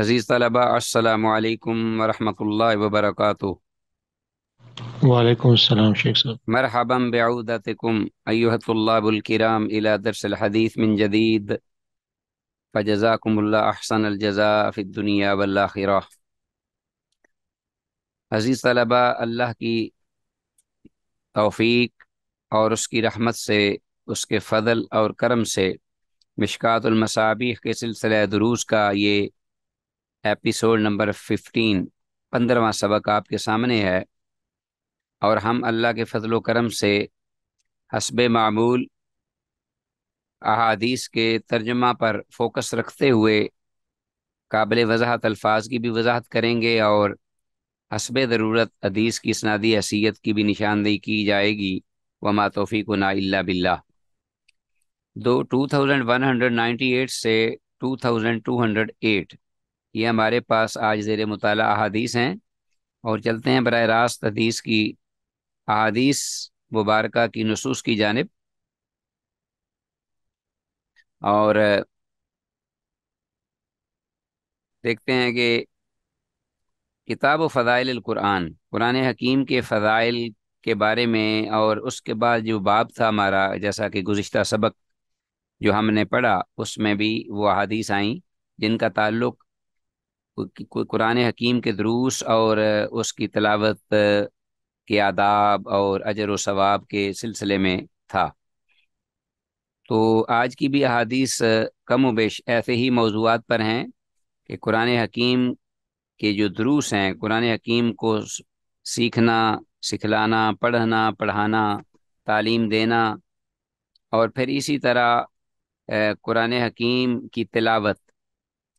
अज़ीज़ तलबा असलकम वरहमल वबरक वालेकुम शेख साहब मरहबम बेऊदतकुम अयुहतुल्लाबुलकराम इला दरसलहदीस मिन जदीद फ़जाकुमल्ला अहसन अलजज़ा फ़िद्दुनिया वल्लाखिरा अज़ीज़ तलबा अल्लाह की तौफीक और उसकी रहमत से उसके फ़ल और करम से मिशकातुलमसाबिह के सिलसिला दरूस का ये एपिसोड नंबर फिफ्टीन पंद्रवा सबक आपके सामने है और हम अल्लाह के फजल करम से हसब मामूल अहादीस के तर्जमा पर फोकस रखते हुए काबिल वजाहत अल्फाज की भी वजाहत करेंगे और हसब ज़रूरत हदीस की सनादी हैसियत की भी निशानदेही की जाएगी वमा तोफ़ी को ना बिल्ला दो two thousand one hundred ninety eight से two thousand two hundred eight ये हमारे पास आज ज़ेर मताल अदीस हैं और चलते हैं बर रास्त हदीस की अदीस मुबारक की नसूस की जानब और देखते हैं कि किताब फ़ज़ाइल कुरान कुरान हकीम के फ़ाइल के बारे में और उसके बाद जो बाब था हमारा जैसा कि गुज्त सबक जो हमने पढ़ा उसमें भी वो अदीस आई जिनका ताल्लुक कुरान हकीम के दरूस और उसकी तलावत के आदाब और अजर व सवाब के सिलसिले में था तो आज की भी अहादीस कम वेश ऐसे ही मौजूद पर हैं कि कुरान हकीम के जो दरूस हैं कुरान हकीम को सीखना सिखलाना पढ़ना पढ़ाना तालीम देना और फिर इसी तरह कुरान हकीम की तिलावत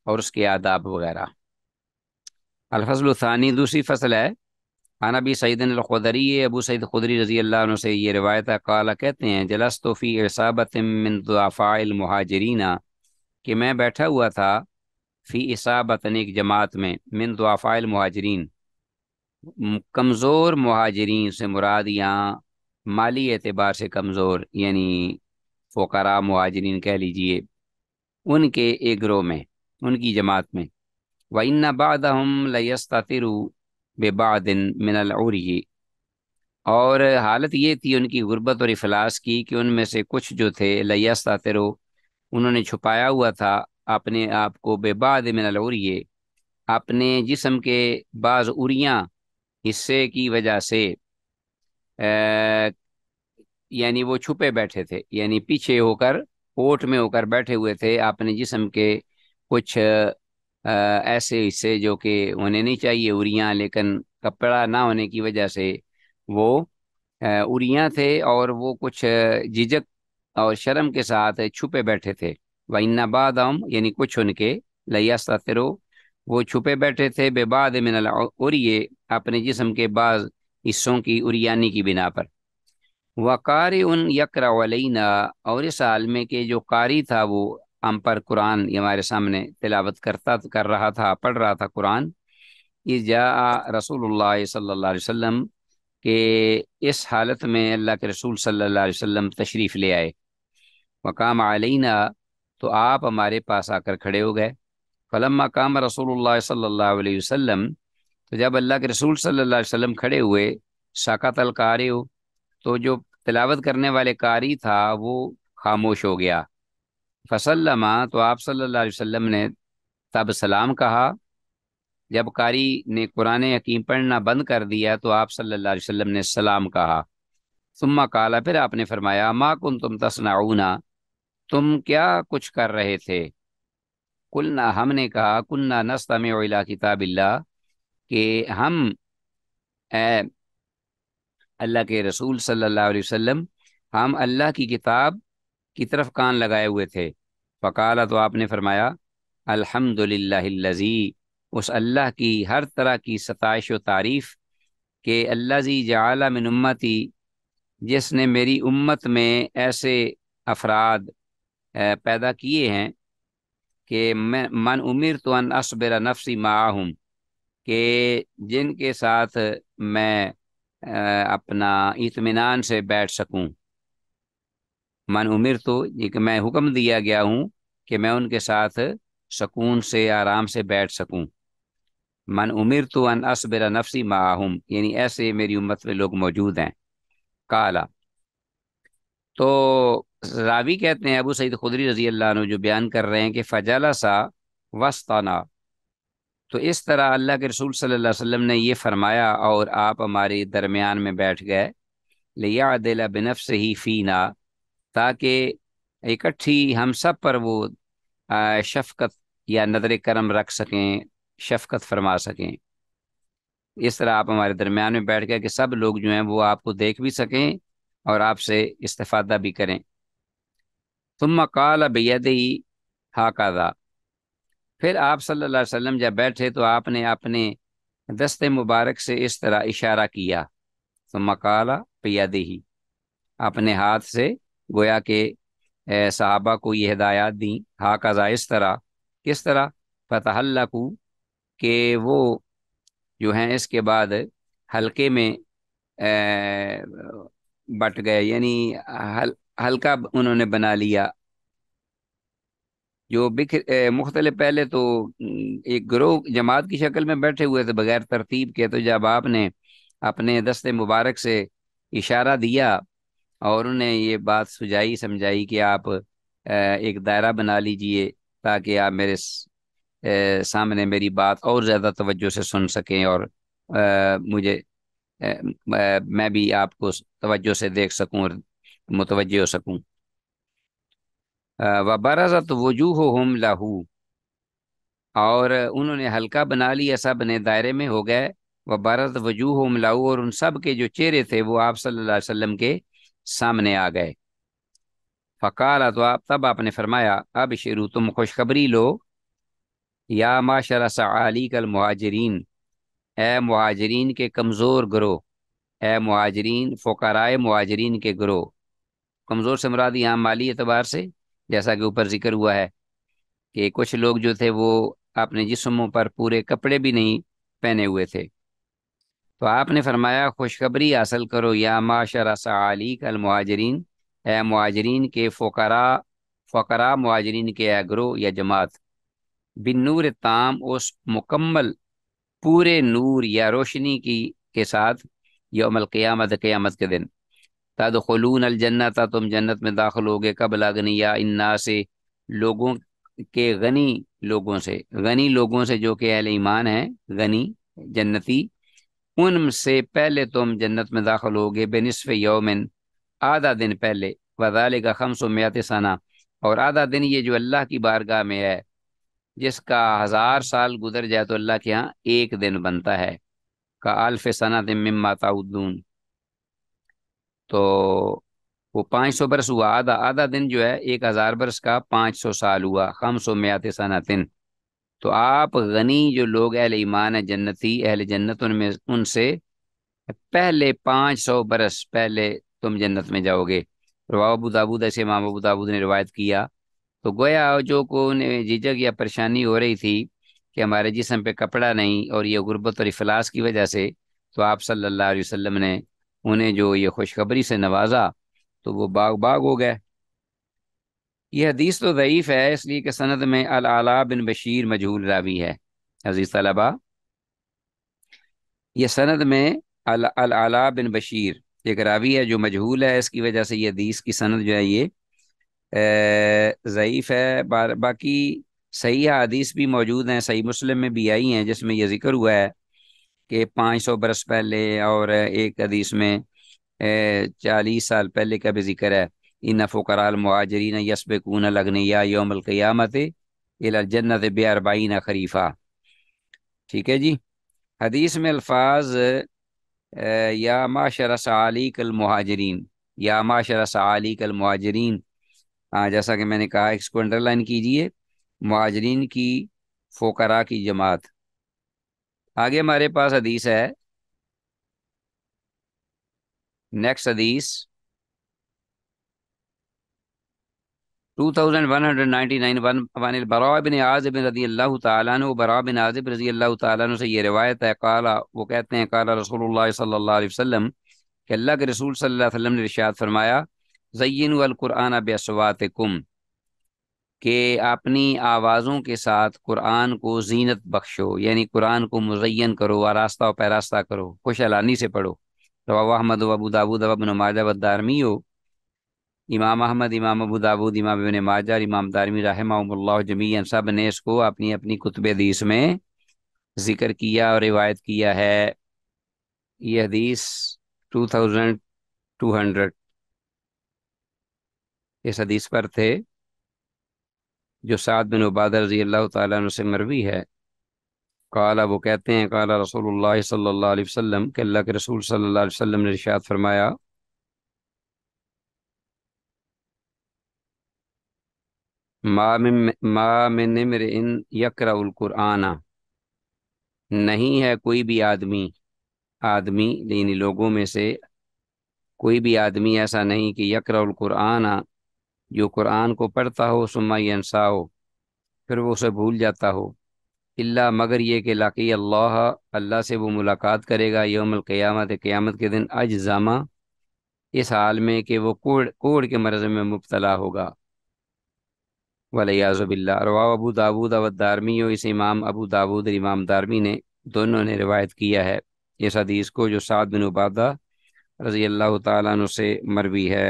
और उसके आदाब वगैरह अलफसलानी दूसरी फसल है अन अबी अबू सईद खुदरी रजी अल्लाह से ये रवायत काला कहते हैं जलस तोफ़ी इसाबत मिनफ़ाइल महाजरीना कि मैं बैठा हुआ था फ़ी इसाबत एक जमात में मिन महाजरीन कमज़ोर महाजरीन से मुराद यहाँ माली एतबार से कमज़ोर यानी फोकरा महाजरीन कह लीजिए उनके एक ग्रोह में उनकी जमात में वन्न बादम लयस्तर बेबादिन मिनल उरी और हालत ये थी उनकी गुर्बत और अफलास की कि उनमें से कुछ जो थे लयस्तातरो उन्होंने छुपाया हुआ था अपने आप को बेबाद मिनल उरिए अपने जिसम के बाज़ उरियाँ हिस्से की वजह से आ, यानी वो छुपे बैठे थे यानी पीछे होकर ओट में होकर बैठे हुए थे अपने जिसम के कुछ ऐसे हिस्से जो कि होने नहीं चाहिए उरियाँ लेकिन कपड़ा ना होने की वजह से वो उरियाँ थे और वो कुछ झिझक और शर्म के साथ छुपे बैठे थे इन्ना बादम यानी कुछ उनके लिया सतरो वो छुपे बैठे थे बेबाद मिनल और अपने जिसम के बाद हिस्सों की उरियानी की बिना पर वक़ार उन यकरा वलीना और इस आलमे के जो कारी था वो हम पर कुरान ये हमारे सामने तिलावत करता कर रहा था पढ़ रहा था कुरान जा रसूलुल्लाह सल्लल्लाहु अलैहि वसल्लम के इस हालत में अल्लाह के रसूल सल्लल्लाहु अलैहि वसल्लम तशरीफ़ ले आए मकाम आलना तो आप हमारे पास आकर खड़े हो गए फलम मकाम रसूल सल्ला वसम तो जब अल्लाह के रसूल सल्ला वसम खड़े हुए शाका अल तो जो तिलावत करने वाले कारी था वो खामोश हो गया फसल्लमा तो आप सल्ला वसम ने तब सलाम कहा जब कारी ने कुरान हकीम पढ़ना बंद कर दिया तो आप सल्ला वसम ने सलाम कहा सुम्मा काला फिर आपने फरमाया माँ कुन तुम तसनाऊना तुम क्या कुछ कर रहे थे कुलना हमने कहा कुन्ना नस्तम अला किताबिल्ला कि हम अल्लाह के रसूल सल्लल्लाहु अलैहि वसल्लम हम अल्लाह की किताब की तरफ कान लगाए हुए थे फ़काला तो आपने फरमाया अल्हम्दुलिल्लाहिल्लज़ी उस अल्लाह की हर तरह की सताइश व तारीफ़ के अल्लाजी जला मिन उम्मती जिसने मेरी उम्मत में ऐसे अफराद पैदा किए हैं कि मैं मन उमिर तो अन असबर नफसी हूँ कि जिनके साथ मैं अपना इतमान से बैठ सकूँ मन उमिर तो मैं हुक्म दिया गया हूँ कि मैं उनके साथ सकून से आराम से बैठ सकूँ मन उमिर तो अन असबिर नफसी माहम यानी ऐसे मेरी उम्मत में लोग मौजूद हैं काला तो रावी कहते हैं अबू सईद खुदरी रजी अल्लाह जो बयान कर रहे हैं कि फ़जाला सा वस्ताना तो इस तरह अल्लाह के रसूल सल्लल्लाहु अलैहि वसल्लम ने ये फरमाया और आप हमारे दरमियान में बैठ गए लिया दिला बिनफ से ही फ़ीना ताकि इकट्ठी हम सब पर वो शफकत या नदर करम रख सकें शफकत फरमा सकें इस तरह आप हमारे दरम्यान में बैठ गए कि सब लोग जो हैं वो आपको देख भी सकें और आपसे इस्ता भी करें तुम मकाल ही हाकादा फिर आप सल्लल्लाहु अलैहि वसल्लम जब बैठे तो आपने अपने दस्ते मुबारक से इस तरह इशारा किया तो मकाला ही अपने हाथ से गोया के सहाबा को ये हदायत दी हा कज़ा इस तरह किस तरह फतहल्लकू के वो जो हैं इसके बाद हल्के में बट गए यानी हल हल्का उन्होंने बना लिया जो बिखर मुख्तल पहले तो एक ग्रोह जमात की शक्ल में बैठे हुए थे बगैर तरतीब के तो जब आपने अपने दस्ते मुबारक से इशारा दिया और उन्हें ये बात सुझाई समझाई कि आप एक दायरा बना लीजिए ताकि आप मेरे सामने मेरी बात और ज़्यादा तवज्जो से सुन सकें और मुझे मैं भी आपको तवज्जो से देख सकूं और मुतवजह हो सकूं व बरज़त वजूह हम लाहू और उन्होंने हल्का बना लिया सब ने दायरे में हो गए व बरत वजूह हम लाहू और उन सब के जो चेहरे थे वो आप सल्लल्लाहु अलैहि वसल्लम के सामने आ गए फ़काल आप तब आपने फरमाया अब शुरू तुम खुशखबरी लो या माशा सली कल महाजरीन ए महाजरीन के कमज़ोर ग्रो ए महाजरीन फ़ुकराए महाजरीन के ग्रो कमज़ोर से मुराद यहाँ माली एतबार से जैसा कि ऊपर जिक्र हुआ है कि कुछ लोग जो थे वो अपने जिसमों पर पूरे कपड़े भी नहीं पहने हुए थे तो आपने फरमाया खुशखबरी हासिल करो या माशरा कल महाजरीन ए महाजरीन के फ़करा फ़करा महाजरीन के एग्रो या जमात बिन नूर ताम उस मुकम्मल पूरे नूर या रोशनी की के साथ यमल क्यामत क़्यामत के दिन तद तदखलून अलजन्नत तुम जन्नत में दाखिल होगे कब लगनी या इन्ना से लोगों के गनी लोगों से गनी लोगों से जो कि अल ईमान है गनी जन्नती उनम से पहले तुम तो जन्नत में दाखिल होगे बेनसफ़ यौमिन आधा दिन पहले वजाल का खम सोमयात सना और आधा दिन ये जो अल्लाह की बारगाह में है जिसका हज़ार साल गुजर जाए तो अल्लाह के यहाँ एक दिन बनता है का आलफ सना मम्मा ताउद्दून तो वो पाँच सौ बरस हुआ आधा आधा दिन जो है एक हज़ार बरस का पाँच सौ साल हुआ खम म्यात सना सनातिन तो आप गनी जो लोग अहल ईमान है जन्नती अहल जन्नत उनमें उनसे पहले पाँच सौ बरस पहले तुम जन्नत में जाओगे रवा अबू दाबूद ऐसे माम अबू दाबूद ने रिवायत किया तो गोया जो को उन्हें झिझक या परेशानी हो रही थी कि हमारे जिसम पे कपड़ा नहीं और ये गुर्बत और अफलास की वजह से तो आप सल्लल्लाहु अलैहि वसल्लम ने उन्हें जो ये खुशखबरी से नवाजा तो वो बाग बाग हो गए यह हदीस तो ज़यीफ़ है इसलिए कि सनद में अल आला बिन बशीर मजहूल रावी है अजीज़ तलबा यह सनद में अल अल आला बिन बशीर एक रावी है जो मजहूल है इसकी वजह से यह हदीस की सनद जो है ये ज़यीफ़ है बार बाकी सही हदीस भी मौजूद हैं सही मुस्लिम में भी आई हैं जिसमें यह जिक्र हुआ है कि पाँच सौ बरस पहले और एक हदीस में चालीस साल पहले का भी जिक्र है इन फ़ुकराल महाजरीन यसबकून लगनिया योमलक़ियामत जन्नत बेअरबाइन खरीफ़ा ठीक है जी हदीस में अल्फाज या माशर कल महाजरीन या माशर कल महाजरीन हाँ जैसा कि मैंने कहा इसको अंडरलाइन कीजिए महाजरीन की फोकरा की जमात आगे हमारे पास हदीस है नेक्स्ट हदीस से ये है काला वो कहते हैं काला रसूल कि अल्लाह के रसूल ने फरमाया जयन बेसवात कुम के अपनी आवाज़ों के साथ कुरान को जीनत बख्शो यानी कुरान को मुजयन करो आरास्ता व पैरास्ता करो खुश अलानी से पढ़ो तो अहमद वबू दाबू दबन माजा हो इमाम अहमद इमाम अबू दाबूद इमाम इबन माजा इमाम दारमी रहमा जमीन सब ने इसको अपनी अपनी कुतब हदीस में जिक्र किया और रिवायत किया है ये हदीस टू थाउजेंड टू हंड्रेड इस हदीस पर थे जो सात बिन उबाद रजी अल्लाह तु से मरवी है काला वो कहते हैं काला रसूल सल्ला वसम के अल्लाह के रसूल सल्ला वसम ने रिशात फरमाया मामिन इन यकराउल कुराना नहीं है कोई भी आदमी आदमी यानी लोगों में से कोई भी आदमी ऐसा नहीं कि यकराउल कुराना जो कुरान को पढ़ता हो सुम्मा हो फिर वो उसे भूल जाता हो इल्ला मगर ये कि लाकी अल्लाह अल्लाह से वो मुलाकात करेगा योम क़यामत क़यामत के दिन अजजामा इस हाल में कि वो कोड़ कोड़ के मरज़ में मुबतला होगा वलियाज़बिल्ला रवा अबू दाऊद दारमी और इस इमाम अबू दाऊद इमाम दारमी ने दोनों ने रिवायत किया है इस हदीस को जो साद बिन उबादा रजी अल्लाह तु से मरवी है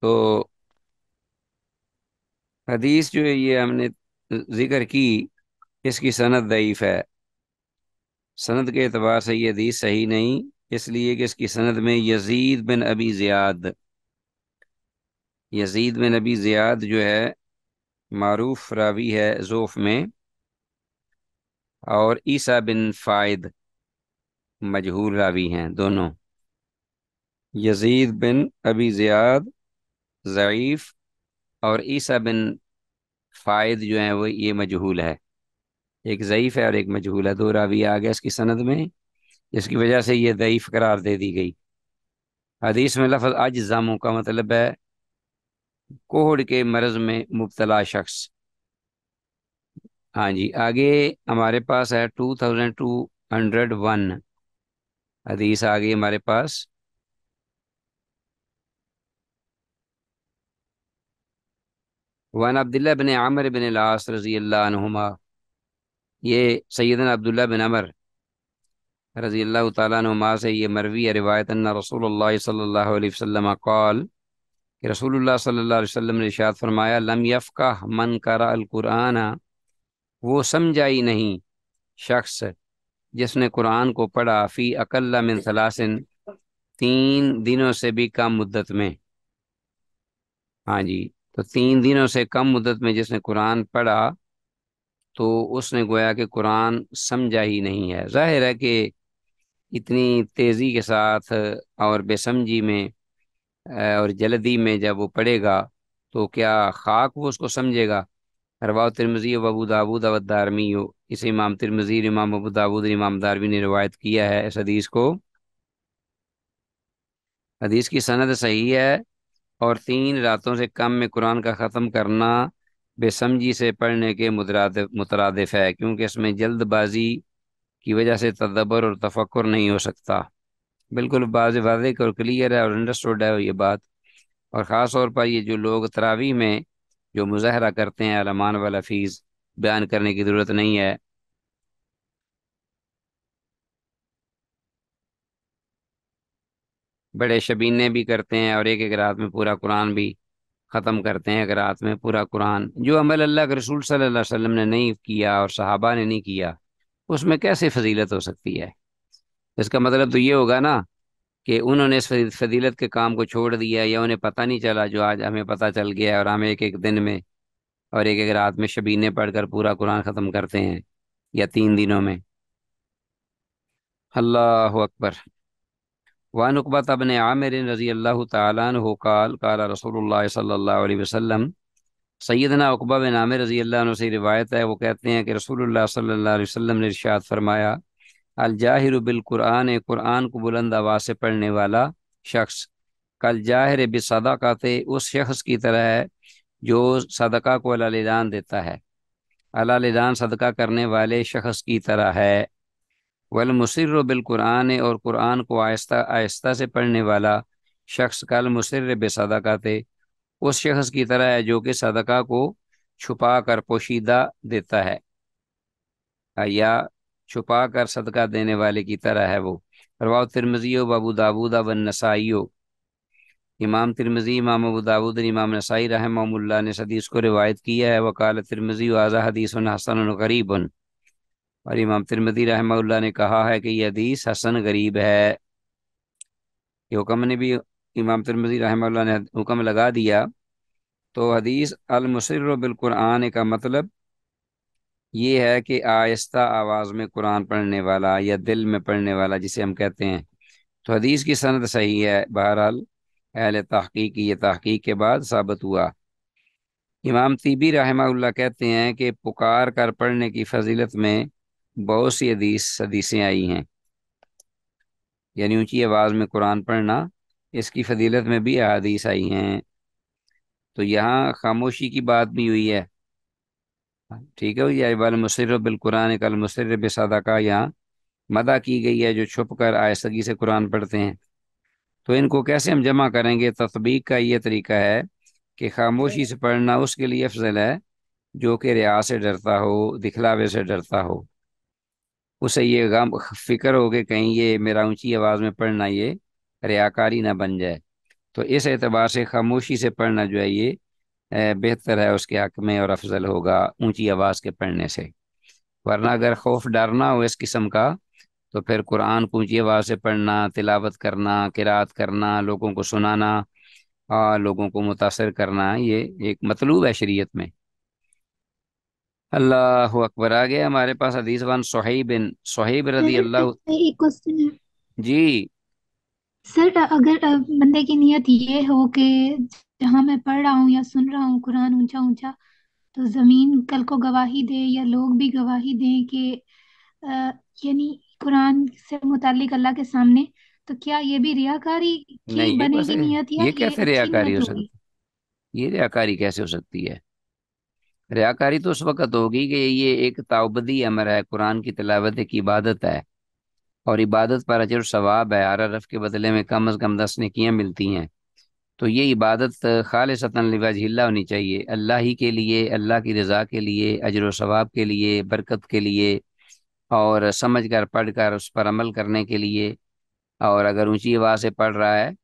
तो हदीस जो है ये हमने जिक्र की इसकी सनत दईफ है सनत के अतबार से ये हदीस सही नहीं इसलिए कि इसकी सनद में Yazid bin Abi Ziyad Yazid bin Abi Ziyad जो है मरूफ रावी है जोफ में और ईसा बिन फ़ायद मजहूर रावी हैं दोनों यजीद बिन अबी ज़ियाद ज़यीफ़ और ईसा बिन फ़ायद जो हैं वो ये मजहूल है एक ज़यीफ़ है और एक मजहूल है दो रावी आ गया इसकी सनद में जिसकी वजह से ये दईफ करार दे दी गई हदीस में लफज जामों का मतलब है कोहड़ के मरज में मुबतला शख्स हाँ जी आगे हमारे पास है two thousand two hundred one हदीस आगे हमारे पास वन अब्दुल्ला बिन आमर बिन लास रजी अल्लाह ये सैदन अब्दुल्ला बिन अमर रजी अल्लाह तुमा से ये मरवी है रिवायत रसूल सल्ला वसम कौल कि रसूल सल्ला वसम ने शाद फरमाया लम यफ़ा मन करा अलकुरान वो समझा ही नहीं शख्स जिसने कुरान को पढ़ा फ़ी अकल मिन सलासिन तीन दिनों से भी कम मुद्दत में हाँ जी तो तीन दिनों से कम मुद्दत में जिसने कुरान पढ़ा तो उसने गोया कि कुरान समझा ही नहीं है जाहिर है कि इतनी तेज़ी के साथ और बेसमझी में और जल्दी में जब वो पढ़ेगा तो क्या खाक वो उसको समझेगा रवा तिरमजी अबू दाबूद अब दारमी हो इसे इमाम तिरमजी इमाम अबू दाबूद इमाम दारवी ने रवायत किया है इस हदीस को हदीस की सनद सही है और तीन रातों से कम में कुरान का ख़त्म करना बेसमझी से पढ़ने के मुतरद मुतरदफ़ है क्योंकि इसमें जल्दबाजी की वजह से तदबर और तफक्र नहीं हो सकता बिल्कुल बाज वादे और क्लियर है और अंडरस्टूड है ये बात और ख़ास तौर पर ये जो लोग तरावी में जो मुजाहरा करते हैं अलमान वाला फीस बयान करने की ज़रूरत नहीं है बड़े शबीने भी करते हैं और एक एक रात में पूरा कुरान भी ख़त्म करते हैं एक रात में पूरा कुरान जो अमल अल्लाह के रसूल सल्लल्लाहु अलैहि वसल्लम ने नहीं किया और सहाबा ने नहीं किया उसमें कैसे फजीलत हो सकती है इसका मतलब तो ये होगा ना कि उन्होंने इस फजीलत के काम को छोड़ दिया या उन्हें पता नहीं चला जो आज हमें पता चल गया और हम एक एक दिन में और एक एक रात में शबीने पढ़कर पूरा कुरान ख़त्म करते हैं या तीन दिनों में अल्लाह अकबर वानकबा तबन आमिर रज़ी अल्लाह ताल काल काला सल्ला वसम सैदना अकबा बिन आमिर रजी अल्लाह से रिवायत है वो कहते हैं कि रसूलुल्लाह सल्लाम ने इरशाद फरमाया अल जाहिर बिल कुरान को बुलंद आवाज़ से पढ़ने वाला शख्स कल जाहिर थे उस शख्स की तरह है जो सदका को अलान देता है अलान सदका करने वाले शख्स की तरह है वल मुसर और कुरान को आहिस्ता आहिस्ता से पढ़ने वाला शख्स कल मुसर थे उस शख्स की तरह है जो कि सदका को छुपा कर पोशीदा देता है या छुपा कर सदका देने वाले की तरह है वो रवा तिरमजी बाबू दाबूद व नसाईयो इमाम तिरमजी इमाम अबू दाबूद इमाम नसाई रहमल्ला ने सदीस को रिवायत किया है वकाल तिरमजी आज़ा हदीस हसन गरीब उन और इमाम तिरमजी रहमल्ला ने कहा है कि यह हदीस हसन गरीब है हुक्म ने भी इमाम तरमजी रहमल्ला ने हुक्म लगा दिया तो हदीस अलमसर बिलकुरान का मतलब ये है कि आहिस्ता आवाज़ में कुरान पढ़ने वाला या दिल में पढ़ने वाला जिसे हम कहते हैं तो हदीस की सनत सही है बहरहाल अहल तहकीक ये तहकीक के बाद साबित हुआ इमाम तीबी रहमा कहते हैं कि पुकार कर पढ़ने की फजीलत में बहुत सी हदीस हदीसें आई हैं यानी ऊंची आवाज़ में कुरान पढ़ना इसकी फजीलत में भी अदीस आई हैं तो यहाँ खामोशी की बात भी हुई है ठीक है भैया वाल मुशर बिलकुरान कल मुशर बसादा का यहाँ मदा की गई है जो छुप कर आयसगी से कुरान पढ़ते हैं तो इनको कैसे हम जमा करेंगे तस्बीक का ये तरीका है कि खामोशी से पढ़ना उसके लिए अफजल है जो कि रिया से डरता हो दिखलावे से डरता हो उसे ये गम फिक्र हो कि कहीं ये मेरा ऊंची आवाज़ में पढ़ना ये रियाकारी ना बन जाए तो इस एतबार से खामोशी से पढ़ना जो है ये बेहतर है उसके हक में और अफजल होगा ऊंची आवाज़ के पढ़ने से वरना अगर खौफ डरना हो इस किस्म का तो फिर कुरान को ऊँची आवाज़ से पढ़ना तिलावत करना किरात करना लोगों को सुनाना और लोगों को मुतासर करना ये एक मतलूब है शरीयत में अल्लाह अकबर आ गया हमारे पास हदीस वन सोहेब बिन सोहेब रदी अल्लाह जी सर अगर बंदे की नीयत ये हो कि जहाँ मैं पढ़ रहा हूँ या सुन रहा हूँ कुरान ऊंचा ऊंचा तो ज़मीन कल को गवाही दे या लोग भी गवाही दें कि यानी कुरान से मुतालिक अल्लाह के सामने तो क्या ये भी रियाकारी की नहीं ये बनेगी कैसे नीयत या ये ये कैसे अच्छी रियाकारी हो होगी सकती ये रियाकारी कैसे हो सकती है रियाकारी तो उस वक्त होगी कि ये एक ताउबदी अमर है कुरान की तिलावत की इबादत है और इबादत पर अजर सवाब है आर रफ के बदले में कम अज़ कम दस निकियाँ मिलती हैं तो ये इबादत खालसता लिवाजिल्ला होनी चाहिए अल्लाह ही के लिए अल्लाह की रज़ा के लिए अजर सवाब के लिए बरकत के लिए और समझ कर पढ़ कर उस पर अमल करने के लिए और अगर ऊँची आवाज़ से पढ़ रहा है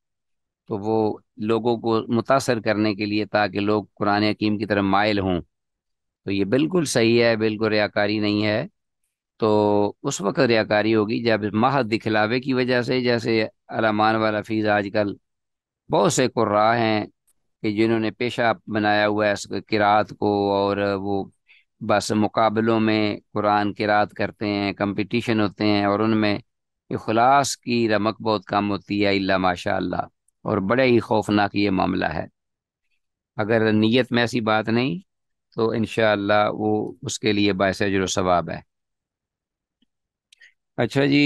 तो वो लोगों को मुतासर करने के लिए ताकि लोग कुरान हकीम की तरह मायल हों तो ये बिल्कुल सही है बिल्कुल रियाकारी नहीं है तो उस वक्त रियाकारी होगी जब माह दिखलावे की वजह से जैसे अलामान वाला फीस आजकल बहुत से कुर्रा हैं कि जिन्होंने पेशा बनाया हुआ है किरात को और वो बस मुकाबलों में कुरान किरात करते हैं कंपटीशन होते हैं और उनमें अखलास की रमक बहुत कम होती है अल्ला माशा और बड़े ही खौफनाक ये मामला है अगर नीयत में ऐसी बात नहीं तो इन वो उसके लिए बायस जरूर सवाब है अच्छा जी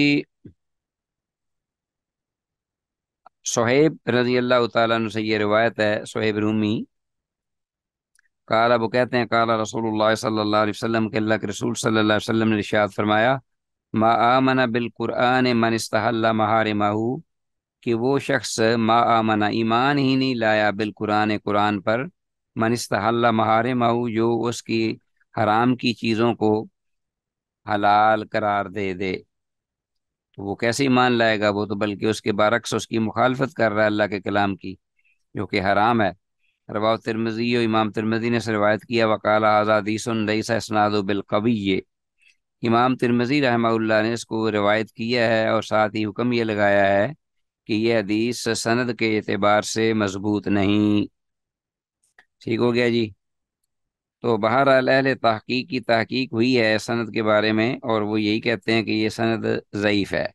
सोहेब रजी अल्लाह तु से ये रिवायत है सोहेब रूमी काला वो कहते हैं काला रसूल सल्ला के अल्लाह के रसूल सल्ला ने रिशात फरमाया मा आमना बिलकुरान मन महार माहू कि वो शख्स मा आमना ईमान ही नहीं लाया बिलकुरान कुरान पर मन इसतहल्ला महार माहू जो उसकी हराम की चीज़ों को हलाल करार दे दे वो कैसे ईमान लाएगा वो तो बल्कि उसके बारक्स उसकी मुखालफत कर रहा है अल्लाह के कलाम की जो कि हराम है रवा तिरमजी और इमाम तिरमजी ने रवायत किया वकाल आज़ादीसन रईसनादबिलकवी ये इमाम तिरमजी रहमल्ला ने इसको रवायत किया है और साथ ही हुक्म ये लगाया है कि यह हदीस सनद के अतबार से मजबूत नहीं ठीक हो गया जी तो बहरहाल अहल तहकीक की तहकीक हुई है सनद के बारे में और वो यही कहते हैं कि ये सनद ज़यीफ़ है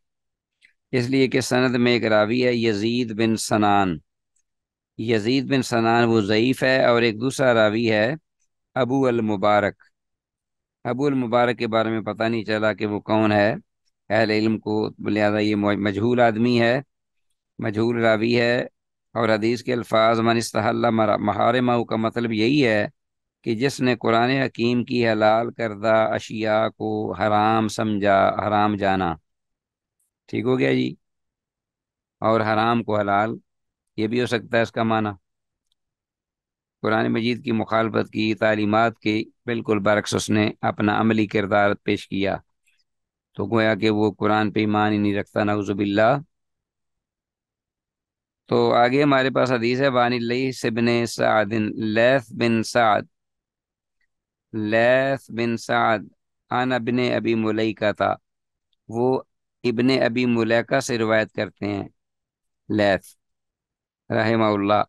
इसलिए कि सनद में एक रावी है यजीद बिन सनान यजीद बिन सनान वो ज़यीफ़ है और एक दूसरा रावी है अबू अलमुबारक अबू मुबारक के बारे में पता नहीं चला कि वो कौन है अहल इल्म को लिहाजा ये मजहूल आदमी है मजहूल रावी है और हदीस के अल्फाज मन इसतहल्ला महारमा का मतलब यही है कि जिसने कुरान हकीम की हलाल करदा अशिया को हराम समझा हराम जाना ठीक हो गया जी और हराम को हलाल ये भी हो सकता है इसका माना कुरान मजीद की मुखालफत की तालीमत के बिल्कुल बरक्स उसने अपना अमली किरदार पेश किया तो गोया कि वो कुरान पे ईमान ही नहीं रखता नाउजुबिल्ला तो आगे हमारे पास हदीस है वानी लईस बिन सादिन बिन साद लैस बिन साद आन अबिन अबी मुलई था वो इबन अबी मुलैका से रिवायत करते हैं लैस रहमा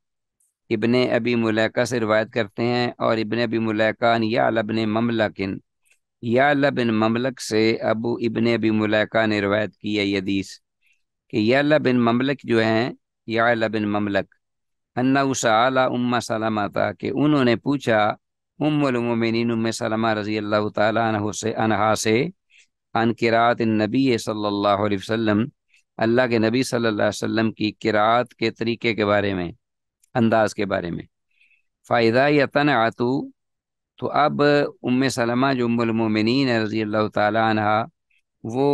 इबन अबी मुलैका से रिवायत करते हैं और इबन अबी मुलैका या लबन ममलकिन या लबन ममलक से अबू इबन अबी मुलैका ने रिवायत की है यदीस कि या लबन ममलक जो हैं या लबन ममलक अन्ना उसाला उम्मा सलामा था कि उन्होंने पूछा उम्मिन उम सलमा रजी अल्लाह तह से अन किरात नबी सल्ला वसम अल्लाह के नबी सल्ला वसम की किरात के तरीके के बारे में अंदाज के बारे में फ़ायदा या तन आतू तो अब उम सलमा जो उम्मिन रजी अल्लाह तहा वो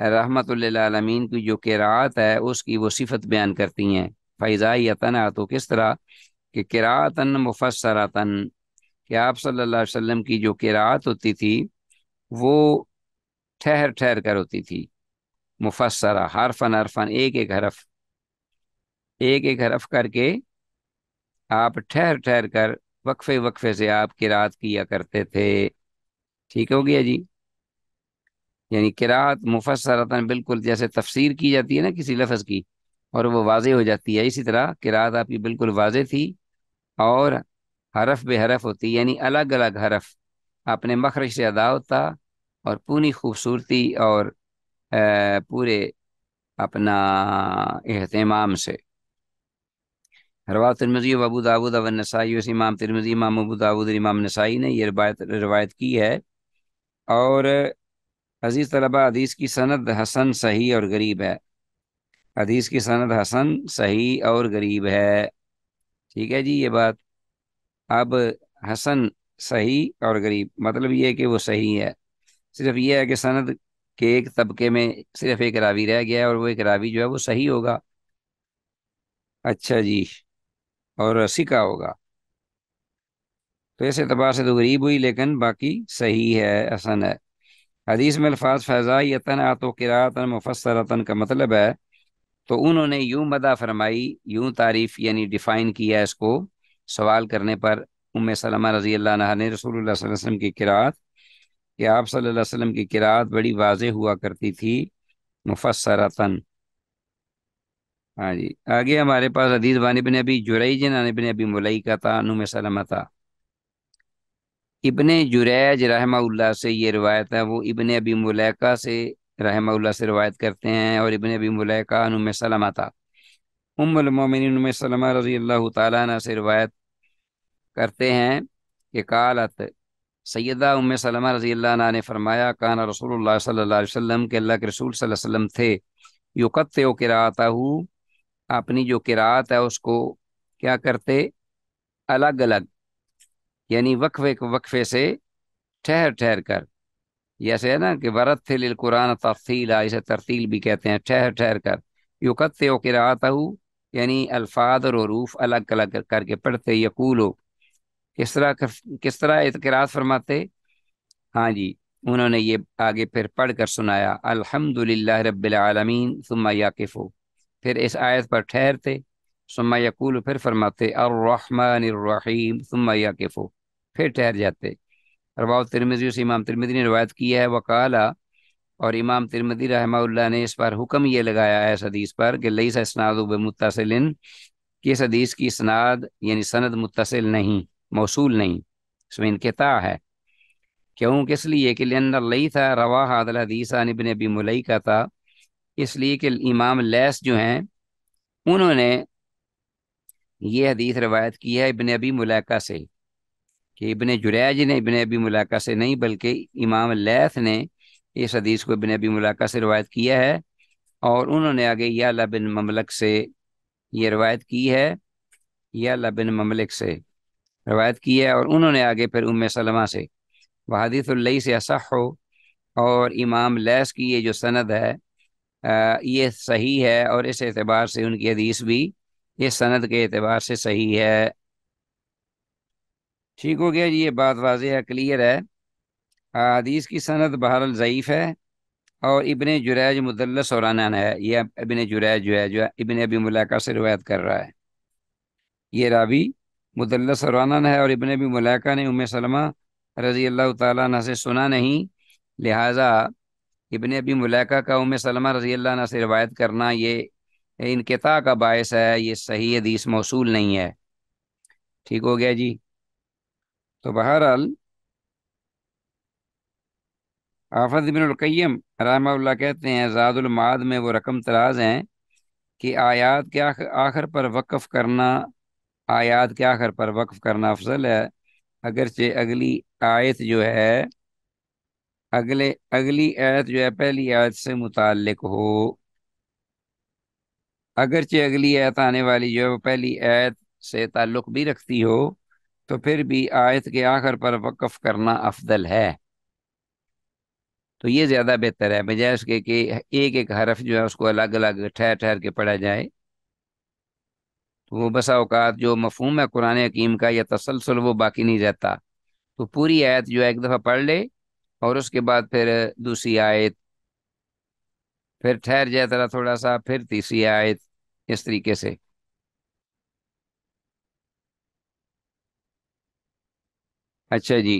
रहमतमीन की जो किरात है उसकी वो सिफत बयान करती हैं फ़ैज़ा या तन आतू किस तरह कि किरातन मुफसरातन कि आप सल्लल्लाहु अलैहि वसल्लम की जो किरात होती थी वो ठहर ठहर कर होती थी मुफसरा हरफन हरफन एक एक हरफ एक एक हरफ करके आप ठहर ठहर कर वक्फे वक्फे से आप किरात किया करते थे ठीक हो गया जी यानी किरात मुफसरतन बिल्कुल जैसे तफसीर की जाती है ना किसी लफ्ज़ की और वो वाज हो जाती है इसी तरह किरात आपकी बिल्कुल वाज थी और हरफ बेहरफ होती यानी अलग अलग हरफ अपने मखरज से अदा होता और पूरी खूबसूरती और पूरे अपना अहतमाम से रवा तिरमजी वबू दाऊद अब नसाई उस इमाम तिरमजी इमाम अबू दाऊद इमाम नसाई ने यह रवायत रवायत की है और अजीज़ तलबा अदीस की सनद हसन सही और गरीब है अदीस की सनद हसन सही और गरीब है ठीक है जी ये बात अब हसन सही और गरीब मतलब ये कि वो सही है सिर्फ ये है कि सनद के एक तबके में सिर्फ एक रावी रह गया है और वो एक रावी जो है वो सही होगा अच्छा जी और सिका होगा तो इस एतबार से तो गरीब हुई लेकिन बाकी सही है हसन है हदीस में अल्फाज फैजा यतन आतो किरातन मुफसरतन का मतलब है तो उन्होंने यूं मदा फरमाई यूं तारीफ यानी डिफ़ाइन किया इसको सवाल करने पर उम सलमा रजी अल्लाह ने रसूल वसम की किरात कि आप सल्लल्लाहु अलैहि वसल्लम की किरात बड़ी वाज हुआ करती थी मुफसरतन हाँ जी आगे हमारे पास अदीज वानब ने अभी जुरैज बिन अभी मलई का था नुम सलमा था इबन जुरैज रहमा से ये रिवायत है वो इबन अबी मलैका से रहमा से रिवायत करते हैं और इबन अबी मलैका नुम सलमा था उम्मोमिन सलमा रजी अल्लाह तला से करते हैं कि कालत सैदा उम सलमा रजी ने फरमाया काना रसूल सल्लाम के अल्लाह के रसूल सल्लम थे युकत किराता हूँ अपनी जो किरात है उसको क्या करते अलग अलग यानी वक्फे वक्फे से ठहर ठहर कर जैसे है ना कि वरत थे कुरान तफसीला इसे तरतील भी कहते हैं ठहर ठहर कर युकत किराता हूँ यानी अल्फाज और रूफ अलग अलग करके पढ़ते यकूलो किस तरह किस तरह इतराज़ फरमाते हाँ जी उन्होंने ये आगे फिर पढ़ कर सुनाया अल्हम्दुलिल्लाह रब्बिल आलमीन सुम्मा याकिफ़ो फिर इस आयत पर ठहरते सुम्मा यकूल फिर फरमाते अर्रहमानिर्रहीम सुम्मा याकिफ़ो फिर ठहर जाते रवा तिरमिजी से इमाम तिरमिदी ने रवायत किया है वकाला और इमाम तिरमदी रहमा ने इस पर हुक्म ये लगाया है इस हदीस पर कि लई सनाद मुतसिलिन कि इस हदीस की सनाद यानी सनद मुतसिल नहीं मौसूल नहीं इसमें इनकता है क्यों किस लिए कि लियन लई था रवा हादल हदीसा अबी मलई का था इसलिए कि इमाम लैस जो हैं उन्होंने ये हदीस रवायत की है इबन अबी मलैका से कि इबन जुरैज ने इबन अबी मलैका से नहीं बल्कि इमाम लैस ने इस हदीस को इबन अबी मुलाका से रवायत किया है और उन्होंने आगे या बिन ममलक से ये रवायत की है या बिन ममलिक से रवायत की है और उन्होंने आगे फिर उम सलमा से वहादीतुल्लई से असह हो और इमाम लैस की ये जो सनद है आ, ये सही है और इस एतबार से उनकी हदीस भी इस सनद के एतबार से सही है ठीक हो गया जी ये बात वाज है क्लियर है हदीस की सनद बहरल ज़यीफ़ है और इबन जुरैज मुदलस और है यह इबन जुरैज जो है जो इबन अबी मुलाका से रवायत कर रहा है ये रावी मुदलस सरवाना है और इबन भी मलैका ने उम सलमा रज़ी अल्लाह ताली से सुना नहीं लिहाजा इबन अबी मलैका का उम सलमा रज़ी अल्लाह से रवायत करना ये इनकता का बायस है ये सही हदीस मौसू नहीं है ठीक हो गया जी तो बहरहाल आफत बिनकैम रामा कहते हैं ज़ादुलमाद में वो रकम तराज हैं कि आयात के आखिर पर वक्फ़ करना आयात के आखिर पर वक्फ करना अफजल है अगरचे अगली आयत जो है अगले अगली आयत जो है पहली आयत से मुतक हो अगरचे अगली आयत आने वाली जो है वो पहली आयत से ताल्लुक़ भी रखती हो तो फिर भी आयत के आखिर पर वक्फ करना अफजल है तो ये ज़्यादा बेहतर है बजाय उसके कि एक एक हरफ जो है उसको अलग अलग ठहर ठहर के पढ़ा जाए तो वो बसा अवकात जो मफहम है कुरान हकीम का या तसलसल वो बाकी नहीं रहता तो पूरी आयत जो है एक दफ़ा पढ़ ले और उसके बाद फिर दूसरी आयत फिर ठहर जाए तरह थोड़ा सा फिर तीसरी आयत इस तरीके से अच्छा जी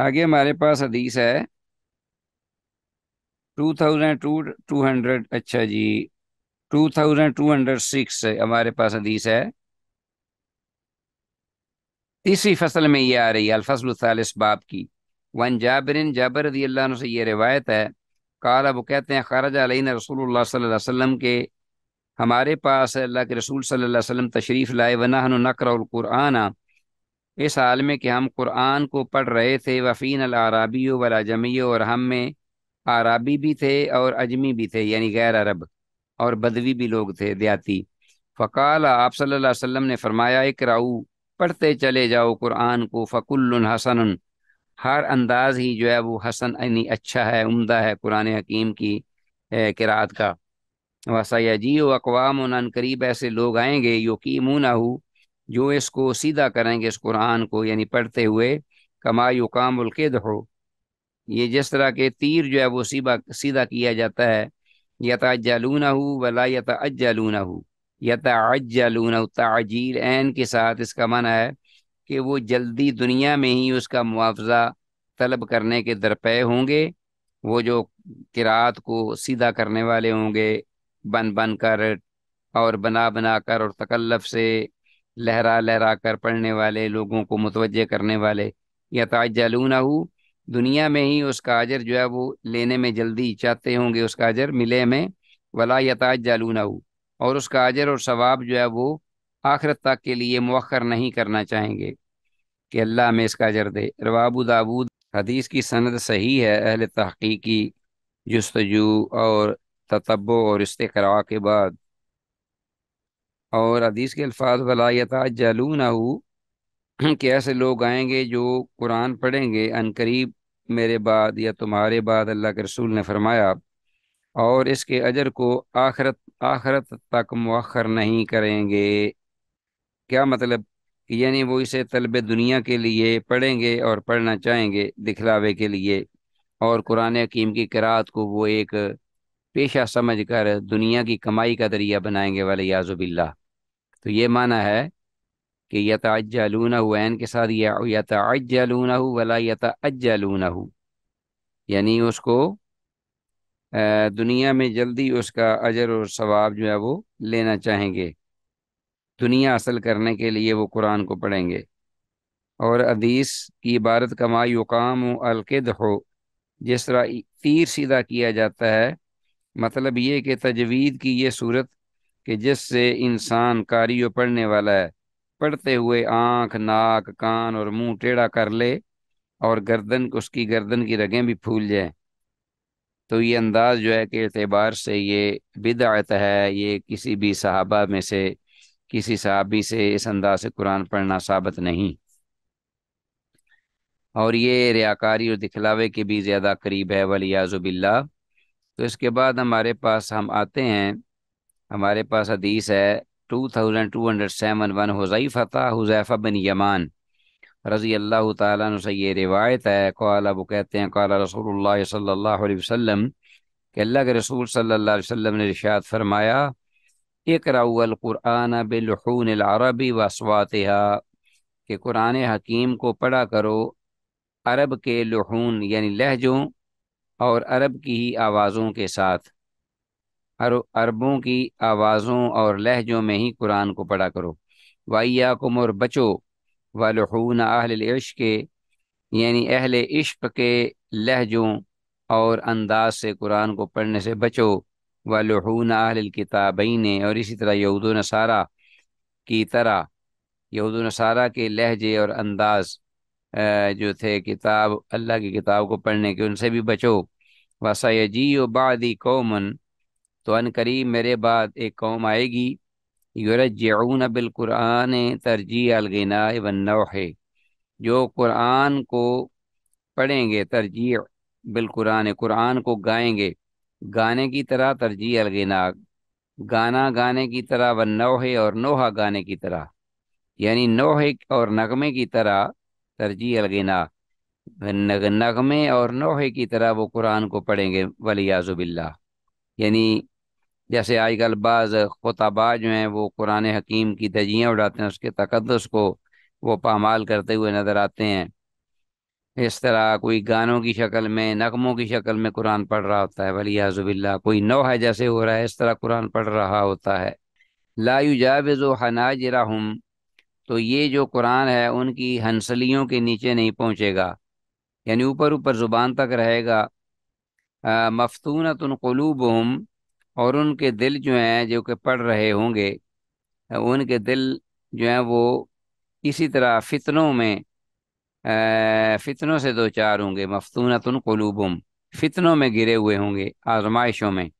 आगे हमारे पास हदीस है two thousand two two hundred अच्छा जी two thousand two hundred six हमारे पास हदीस है तीसरी फसल में ये आ रही है अलफसलिस बाब की वन जाबरिन जाबर रदी अल्लाह से ये रिवायत है काला वो कहते हैं खारज अलैन रसूल सल्लम के हमारे पास अल्लाह के रसूल सल्लल्लाहु अलैहि वसल्लम तशरीफ़ लाए वना नकरक़ुराना इस हाल में कि हम कुरान को पढ़ रहे थे वफ़ीन अलाराबी वलाजमी और हम में आराबी भी थे और अजमी भी थे यानी गैर अरब और बदवी भी लोग थे देहाती फ़काल आप सल्लल्लाहु अलैहि वसल्लम ने फरमाया एक राऊ पढ़ते चले जाओ कुरान को फ़कुल्ल हसन हर अंदाज ही जो है वो हसन यानी अच्छा है उम्दा है कुरान हकीम की किरात का वसा जी अकवाम करीब ऐसे लोग आएंगे ना हो जो इसको सीधा करेंगे इस कुरान को यानी पढ़ते हुए कमा युकाम उल्कद हो ये जिस तरह के तीर जो है वो सीधा सीधा किया जाता है यताजलूनहू वला यताजलूनहू यताजलूनहू ताजील एन के साथ इसका माना है कि वो जल्दी दुनिया में ही उसका मुआवजा तलब करने के दरपे होंगे वो जो किरात को सीधा करने वाले होंगे बन बन कर और बना बना कर और तकल्लफ से लहरा लहरा कर पढ़ने वाले लोगों को मुतवजह करने वाले यताजलूनहू दुनिया में ही उसका अजर जो है वो लेने में जल्दी चाहते होंगे उसका अजर मिले में वला यताज जालूनाऊ और उसका अजर और सवाब जो है वो आखिरत तक के लिए मौखर नहीं करना चाहेंगे कि अल्लाह हमें इसका अजर दे रवाबू दाबूद हदीस की सनद सही है अहल तहकीकी जस्तजू और ततबो और इस्तरा के बाद और हदीस के अल्फाज वला यताज जालूनाऊ कि ऐसे लोग आएंगे जो कुरान पढ़ेंगे अनकरीब मेरे बाद या तुम्हारे बाद अल्लाह के रसूल ने फरमाया और इसके अजर को आखरत आखरत तक मौखर नहीं करेंगे क्या मतलब यानी वो इसे तलब दुनिया के लिए पढ़ेंगे और पढ़ना चाहेंगे दिखलावे के लिए और कुरान हकीम की करात को वो एक पेशा समझ कर दुनिया की कमाई का जरिया बनाएंगे वाले याजुबिल्ला तो ये माना है कि यतअलून वैन के साथ या यतअलून वला यतअलून यानी उसको दुनिया में जल्दी उसका अजर और सवाब जो है वो लेना चाहेंगे दुनिया हासिल करने के लिए वो कुरान को पढ़ेंगे और अदीस की इबारत कमा युकाम अलकद हो जिस तरह तीर सीधा किया जाता है मतलब ये कि तजवीद की ये सूरत कि जिससे इंसान कारी पढ़ने वाला है पढ़ते हुए आंख नाक कान और मुंह टेढ़ा कर ले और गर्दन उसकी गर्दन की रगें भी फूल जाए तो ये अंदाज जो है कि अतबार से ये बिदायत है ये किसी भी सहाबा में से किसी सहाबी से इस अंदाज से कुरान पढ़ना साबित नहीं और ये रियाकारी और दिखलावे के भी ज़्यादा करीब है वलियाज़ुबिल्ला तो इसके बाद हमारे पास हम आते हैं हमारे पास हदीस है बिन यमान रज़ी अल्लाह ताला से ये रिवायत है कौल कहते हैं अल्लाह के रसूल सल्लल्लाहु ने रिशात फरमाया एक कुरान बिलहून अरबी वसवातहा कुरान हकीम को पढ़ा करो अरब के लहून यानी लहजों और अरब की ही आवाज़ों के साथ अर, अरबों की आवाज़ों और लहजों में ही कुरान को पढ़ा करो वाइयाकुम और बचो वालून अहल इश्क के यानी अहल इश्क के लहजों और अंदाज से कुरान को पढ़ने से बचो वालून अहल किताबीन और इसी तरह यहूद नसारा की तरह यहूद नसारा के लहजे और अंदाज जो थे किताब अल्लाह की किताब को पढ़ने के उनसे भी बचो वसायजी बादी कौमन तो अन करीब मेरे बाद एक कौम आएगी यरजून बिलकुरान तरजीह अलगना है जो कुरान को पढ़ेंगे तरजीह बिलकुरान कुरान को गाएंगे गाने की तरह तरजीह अलगना गाना गाने की तरह व नोहे और नोहा गाने की तरह यानी नोहे और नगमे की तरह तरजीह अलगना नगमे और नोहे की तरह वो कुरान को पढ़ेंगे वलियाज़ुबिल्ला यानी जैसे आजकल बाज खुताबा जो हैं वो कुरान हकीम की धजियाँ उड़ाते हैं उसके तकदस को वो पामाल करते हुए नज़र आते हैं इस तरह कोई गानों की शक्ल में नगमों की शक्ल में कुरान पढ़ रहा होता है वली हाजुबिल्ला कोई नौ है जैसे हो रहा है इस तरह कुरान पढ़ रहा होता है लायु जाविज़ो हनाजरा हम तो ये जो कुरान है उनकी हंसलियों के नीचे नहीं पहुँचेगा यानी ऊपर ऊपर ज़ुबान तक रहेगा मफतूनतुलूब हम और उनके दिल जो हैं जो कि पढ़ रहे होंगे उनके दिल जो हैं वो इसी तरह फितनों में फितनों से दो चार होंगे मफतूनतन कलूबम फितनों में गिरे हुए होंगे आजमाइशों में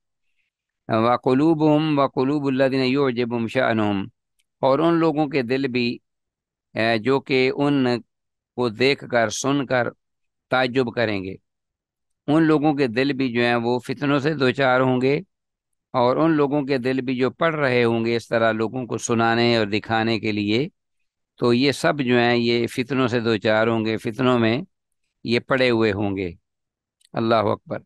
वकलूबम वकलूबल्लिन योजबम शाहम और उन लोगों के दिल भी जो कि उन को देख कर सुन कर ताजुब करेंगे उन लोगों के दिल भी जो हैं वो फितनों से दो चार होंगे और उन लोगों के दिल भी जो पढ़ रहे होंगे इस तरह लोगों को सुनाने और दिखाने के लिए तो ये सब जो हैं ये फितनों से दो चार होंगे फितनों में ये पड़े हुए होंगे अल्लाह अकबर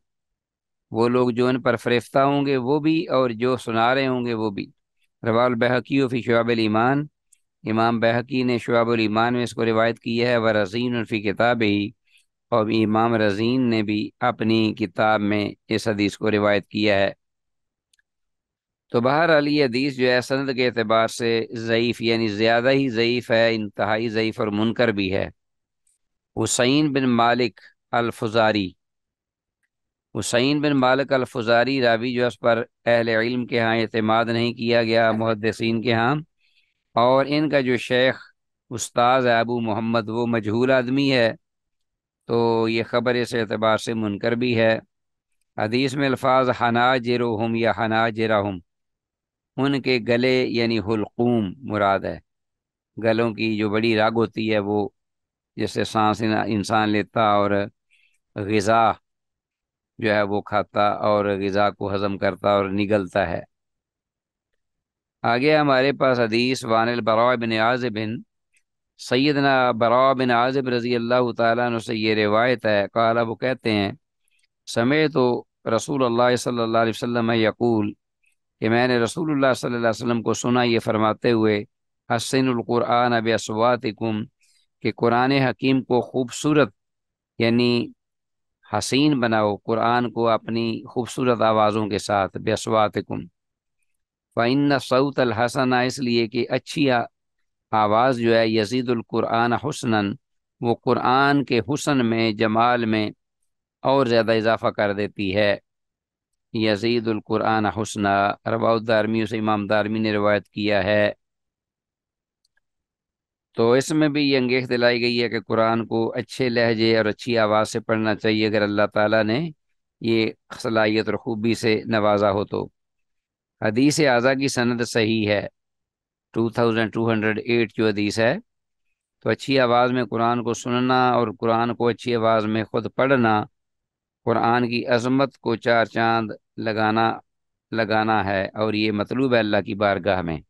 वो लोग जो इन पर फरिश्ता होंगे वो भी और जो सुना रहे होंगे वो भी रवाल बहकी फ़ी शुआबल ईमान इमाम बहकी ने शुआबल ईमान में इसको रिवायत की है व रजीन फ़ी किताब ही और इमाम रजीन ने भी अपनी किताब में इस हदीस को रिवायत किया है तो बहरहाल ये हदीस जो है सनद के अतबार से ज़यीफ़ यानी ज़्यादा ही ज़यीफ़ है इंतहाई ज़यीफ़ और मुनकर भी है हुसैन बिन मालिक अलफुजारी हुसैन बिन मालिक अलफुजारी रावी जो इस पर अहल इल्म के यहाँ अतमाद नहीं किया गया मुहदसिन के यहाँ और इनका जो शेख उस्ताद अबू मोहम्मद वो मजहूल आदमी है तो ये ख़बर इस एतबार से मुनकर भी है हदीस में अल्फाज हना जरोहम या हना हम उनके गले यानी हुलकूम मुराद है गलों की जो बड़ी राग होती है वो जैसे सांस इंसान लेता और गज़ा जो है वो खाता और गज़ा को हज़म करता और निगलता है आगे हमारे पास हदीस वान बरा बिन आज़बिन सैदना बरा बिन आज़ब रज़ी अल्लाह तु से ये रिवायत है कहा वो कहते हैं समय तो रसूल अल्लाह सल्ला वसम यकूल कि मैंने रसूल सल्लल्लाहु अलैहि को सुना ये फरमाते हुए हसनकुरान अब असवातकुम कि कुरान हकीम को खूबसूरत यानी हसीन बनाओ कुरान को अपनी खूबसूरत आवाज़ों के साथ कुम फ़ैन सऊत अलहसन इसलिए कि अच्छी आवाज़ जो है यजीदुल्कुरान हसनन वो कुरान के हुसन में जमाल में और ज़्यादा इजाफ़ा कर देती है यजीदुल्कुरान हसना रबाउदारमी से इमाम दारमी ने रवायत किया है तो इसमें भी ये अंगेख दिलाई गई है कि कुरान को अच्छे लहजे और अच्छी आवाज़ से पढ़ना चाहिए अगर अल्लाह ताला ने ये सलाहियत और खूबी से नवाजा हो तो हदीस आज़ा की सनद सही है 2208 जो हदीस है तो अच्छी आवाज़ में कुरान को सुनना और कुरान को अच्छी आवाज़ में ख़ुद पढ़ना कुरान की अजमत को चार चांद लगाना लगाना है और ये मतलूब है अल्लाह की बारगाह में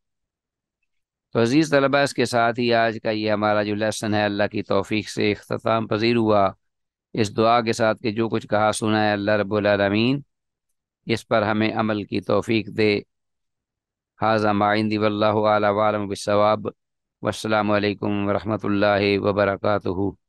तो अज़ीज़ तलबा इसके साथ ही आज का ये हमारा जो लेसन है अल्लाह की तोफ़ी से अख्ताम पजीर हुआ इस दुआ के साथ के जो कुछ कहा सुना है अल्लाह रबीन इस पर हमें अमल की तोफ़ी दे हाजा माइंदी वल्लम बसवाब वालकम वरहमल वर्का